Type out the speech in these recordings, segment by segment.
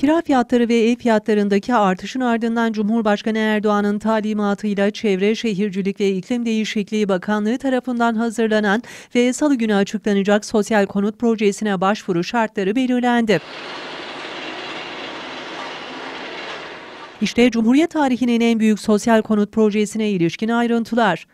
Kira fiyatları ve ev fiyatlarındaki artışın ardından Cumhurbaşkanı Erdoğan'ın talimatıyla Çevre Şehircilik ve İklim Değişikliği Bakanlığı tarafından hazırlanan ve salı günü açıklanacak sosyal konut projesine başvuru şartları belirlendi. İşte Cumhuriyet tarihinin en büyük sosyal konut projesine ilişkin ayrıntılar.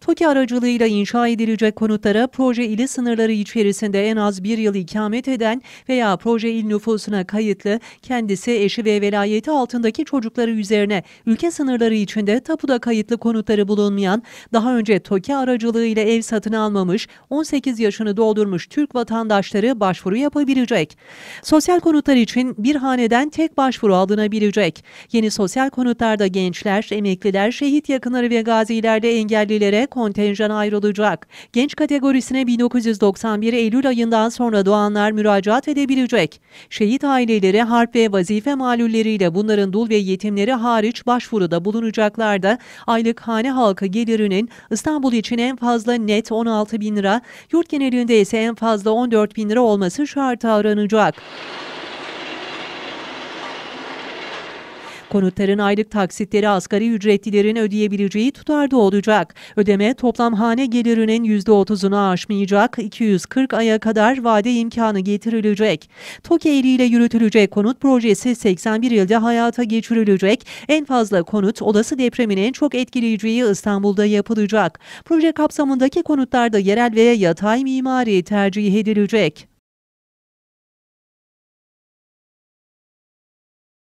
TOKİ aracılığıyla inşa edilecek konutlara proje ili sınırları içerisinde en az bir yıl ikamet eden veya proje il nüfusuna kayıtlı kendisi eşi ve velayeti altındaki çocukları üzerine ülke sınırları içinde tapuda kayıtlı konutları bulunmayan, daha önce TOKİ aracılığıyla ev satın almamış, 18 yaşını doldurmuş Türk vatandaşları başvuru yapabilecek. Sosyal konutlar için bir haneden tek başvuru alınabilecek. Yeni sosyal konutlarda gençler, emekliler, şehit yakınları ve gazilerde engellilere kontenjan ayrılacak. Genç kategorisine 1991 Eylül ayından sonra doğanlar müracaat edebilecek. Şehit aileleri harp ve vazife malulleriyle bunların dul ve yetimleri hariç başvuruda bulunacaklar da aylık hane halkı gelirinin İstanbul için en fazla net 16 bin lira, yurt genelinde ise en fazla 14 bin lira olması şartı aranacak. Konutların aylık taksitleri asgari ücretlilerin ödeyebileceği tutarda olacak. Ödeme toplam hane gelirinin %30'unu aşmayacak, 240 aya kadar vade imkanı getirilecek. TOKİ eliyle yürütülecek konut projesi 81 yılda hayata geçirilecek. En fazla konut olası en çok etkileyeceği İstanbul'da yapılacak. Proje kapsamındaki konutlarda yerel ve yatay mimari tercih edilecek.